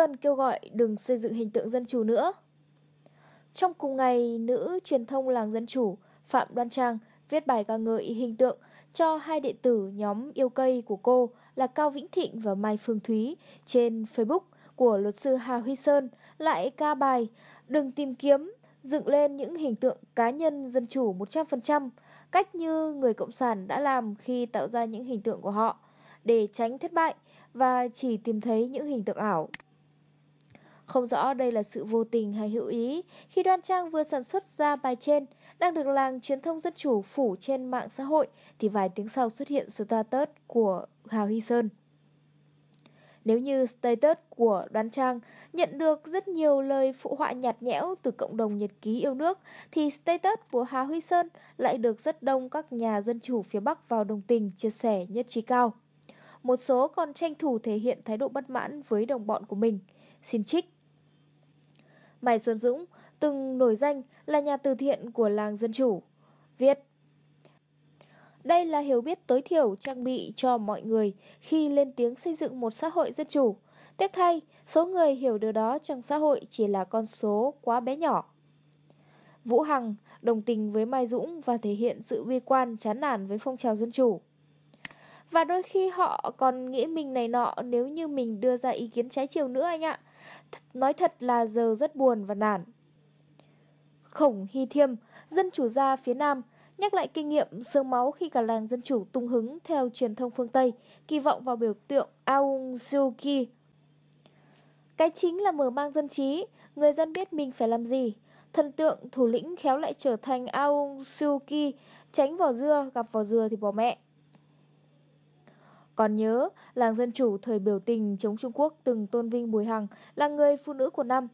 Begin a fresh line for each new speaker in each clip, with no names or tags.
Sơn kêu gọi đừng xây dựng hình tượng dân chủ nữa. Trong cùng ngày, nữ truyền thông làng dân chủ Phạm Đoan Trang viết bài ca ngợi hình tượng cho hai đệ tử nhóm yêu cây của cô là Cao Vĩnh Thịnh và Mai Phương Thúy trên Facebook của luật sư Hà Huy Sơn lại ca bài Đừng tìm kiếm, dựng lên những hình tượng cá nhân dân chủ 100%, cách như người Cộng sản đã làm khi tạo ra những hình tượng của họ, để tránh thất bại và chỉ tìm thấy những hình tượng ảo. Không rõ đây là sự vô tình hay hữu ý, khi Đoan Trang vừa sản xuất ra bài trên, đang được làng truyền thông dân chủ phủ trên mạng xã hội, thì vài tiếng sau xuất hiện status của Hào Hy Sơn. Nếu như status của Đoan Trang nhận được rất nhiều lời phụ họa nhạt nhẽo từ cộng đồng nhật ký yêu nước, thì status của Hà Huy Sơn lại được rất đông các nhà dân chủ phía Bắc vào đồng tình, chia sẻ nhất trí cao. Một số còn tranh thủ thể hiện thái độ bất mãn với đồng bọn của mình. Xin trích Mai Xuân Dũng từng nổi danh là nhà từ thiện của làng dân chủ. Viết Đây là hiểu biết tối thiểu trang bị cho mọi người khi lên tiếng xây dựng một xã hội dân chủ. Tiếc thay, số người hiểu điều đó trong xã hội chỉ là con số quá bé nhỏ. Vũ Hằng đồng tình với Mai Dũng và thể hiện sự bi quan chán nản với phong trào dân chủ. Và đôi khi họ còn nghĩ mình này nọ nếu như mình đưa ra ý kiến trái chiều nữa anh ạ. Th nói thật là giờ rất buồn và nản. Khổng Hy Thiêm, dân chủ gia phía Nam, nhắc lại kinh nghiệm sương máu khi cả làng dân chủ tung hứng theo truyền thông phương Tây, kỳ vọng vào biểu tượng Aung Suu Kyi. Cái chính là mở mang dân trí, người dân biết mình phải làm gì. Thần tượng thủ lĩnh khéo lại trở thành Aung Suu Kyi, tránh vỏ dưa, gặp vỏ dừa thì bỏ mẹ. Còn nhớ, làng Dân Chủ thời biểu tình chống Trung Quốc từng tôn vinh Bùi Hằng là người phụ nữ của năm.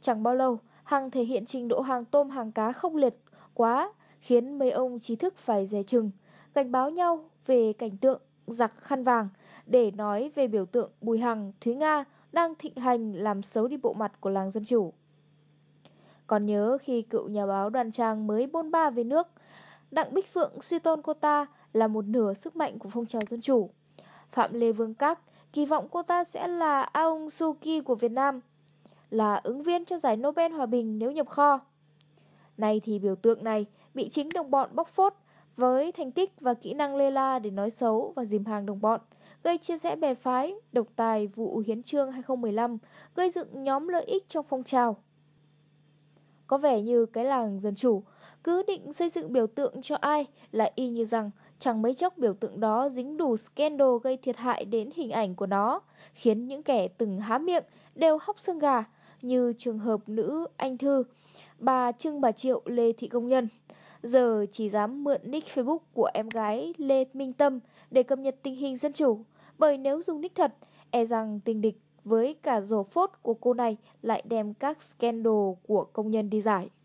Chẳng bao lâu, Hằng thể hiện trình độ hàng tôm hàng cá khốc liệt quá, khiến mấy ông trí thức phải dè chừng, cảnh báo nhau về cảnh tượng giặc khăn vàng để nói về biểu tượng Bùi Hằng, Thúy Nga đang thịnh hành làm xấu đi bộ mặt của làng Dân Chủ. Còn nhớ khi cựu nhà báo đoàn trang mới bôn ba về nước, Đặng Bích Phượng suy tôn cô ta là một nửa sức mạnh của phong trào dân chủ. Phạm Lê Vương Các, kỳ vọng cô ta sẽ là Aung Suu Kyi của Việt Nam, là ứng viên cho giải Nobel Hòa Bình nếu nhập kho. Này thì biểu tượng này bị chính đồng bọn bóc phốt với thành tích và kỹ năng lê la để nói xấu và dìm hàng đồng bọn, gây chia rẽ bè phái, độc tài vụ hiến trương 2015, gây dựng nhóm lợi ích trong phong trào. Có vẻ như cái làng dân chủ cứ định xây dựng biểu tượng cho ai là y như rằng chẳng mấy chốc biểu tượng đó dính đủ scandal gây thiệt hại đến hình ảnh của nó, khiến những kẻ từng há miệng đều hóc xương gà, như trường hợp nữ anh Thư, bà Trưng Bà Triệu Lê Thị Công Nhân. Giờ chỉ dám mượn nick Facebook của em gái Lê Minh Tâm để cập nhật tình hình dân chủ, bởi nếu dùng nick thật, e rằng tình địch với cả rổ phốt của cô này lại đem các scandal của công nhân đi giải.